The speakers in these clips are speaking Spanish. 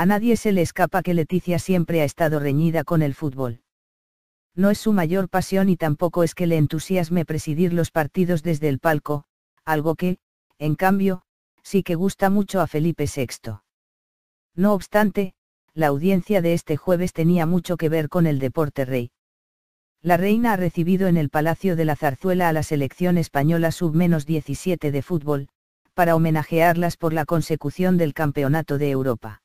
A nadie se le escapa que Leticia siempre ha estado reñida con el fútbol. No es su mayor pasión y tampoco es que le entusiasme presidir los partidos desde el palco, algo que, en cambio, sí que gusta mucho a Felipe VI. No obstante, la audiencia de este jueves tenía mucho que ver con el deporte rey. La reina ha recibido en el Palacio de la Zarzuela a la selección española sub-17 de fútbol, para homenajearlas por la consecución del Campeonato de Europa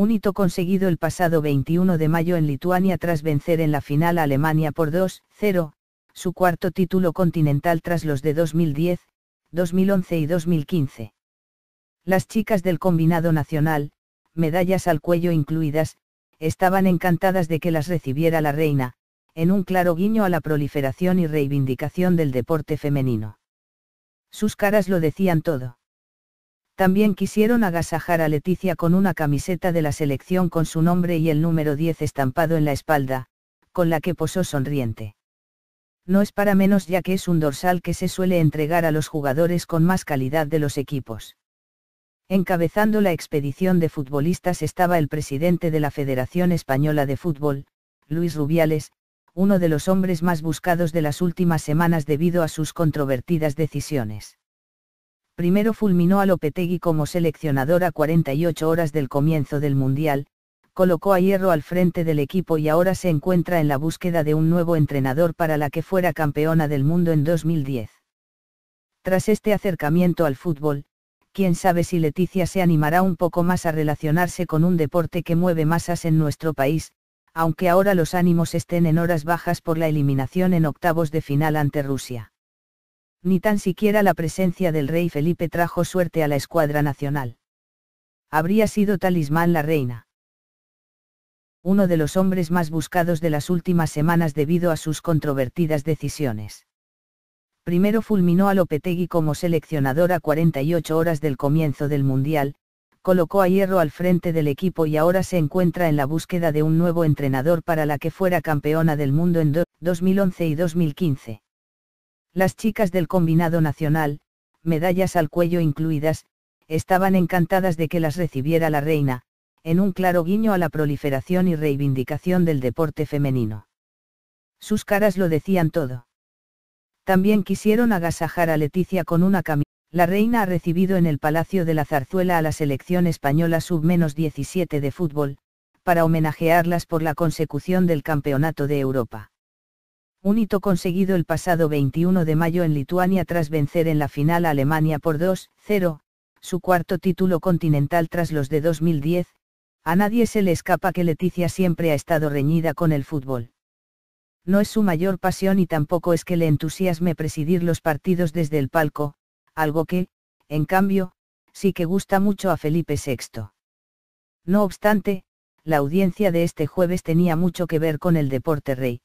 un hito conseguido el pasado 21 de mayo en Lituania tras vencer en la final a Alemania por 2-0, su cuarto título continental tras los de 2010, 2011 y 2015. Las chicas del combinado nacional, medallas al cuello incluidas, estaban encantadas de que las recibiera la reina, en un claro guiño a la proliferación y reivindicación del deporte femenino. Sus caras lo decían todo. También quisieron agasajar a Leticia con una camiseta de la selección con su nombre y el número 10 estampado en la espalda, con la que posó sonriente. No es para menos ya que es un dorsal que se suele entregar a los jugadores con más calidad de los equipos. Encabezando la expedición de futbolistas estaba el presidente de la Federación Española de Fútbol, Luis Rubiales, uno de los hombres más buscados de las últimas semanas debido a sus controvertidas decisiones. Primero fulminó a Lopetegui como seleccionador a 48 horas del comienzo del Mundial, colocó a Hierro al frente del equipo y ahora se encuentra en la búsqueda de un nuevo entrenador para la que fuera campeona del mundo en 2010. Tras este acercamiento al fútbol, quién sabe si Leticia se animará un poco más a relacionarse con un deporte que mueve masas en nuestro país, aunque ahora los ánimos estén en horas bajas por la eliminación en octavos de final ante Rusia ni tan siquiera la presencia del rey Felipe trajo suerte a la escuadra nacional. Habría sido talismán la reina. Uno de los hombres más buscados de las últimas semanas debido a sus controvertidas decisiones. Primero fulminó a Lopetegui como seleccionador a 48 horas del comienzo del Mundial, colocó a Hierro al frente del equipo y ahora se encuentra en la búsqueda de un nuevo entrenador para la que fuera campeona del mundo en 2011 y 2015. Las chicas del combinado nacional, medallas al cuello incluidas, estaban encantadas de que las recibiera la reina, en un claro guiño a la proliferación y reivindicación del deporte femenino. Sus caras lo decían todo. También quisieron agasajar a Leticia con una camisa. La reina ha recibido en el Palacio de la Zarzuela a la selección española sub-17 de fútbol, para homenajearlas por la consecución del Campeonato de Europa un hito conseguido el pasado 21 de mayo en Lituania tras vencer en la final a Alemania por 2-0, su cuarto título continental tras los de 2010, a nadie se le escapa que Leticia siempre ha estado reñida con el fútbol. No es su mayor pasión y tampoco es que le entusiasme presidir los partidos desde el palco, algo que, en cambio, sí que gusta mucho a Felipe VI. No obstante, la audiencia de este jueves tenía mucho que ver con el deporte rey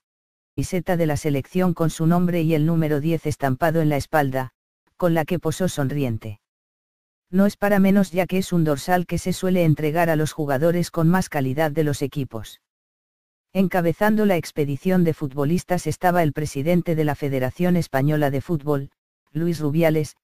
camiseta de la selección con su nombre y el número 10 estampado en la espalda, con la que posó sonriente. No es para menos ya que es un dorsal que se suele entregar a los jugadores con más calidad de los equipos. Encabezando la expedición de futbolistas estaba el presidente de la Federación Española de Fútbol, Luis Rubiales,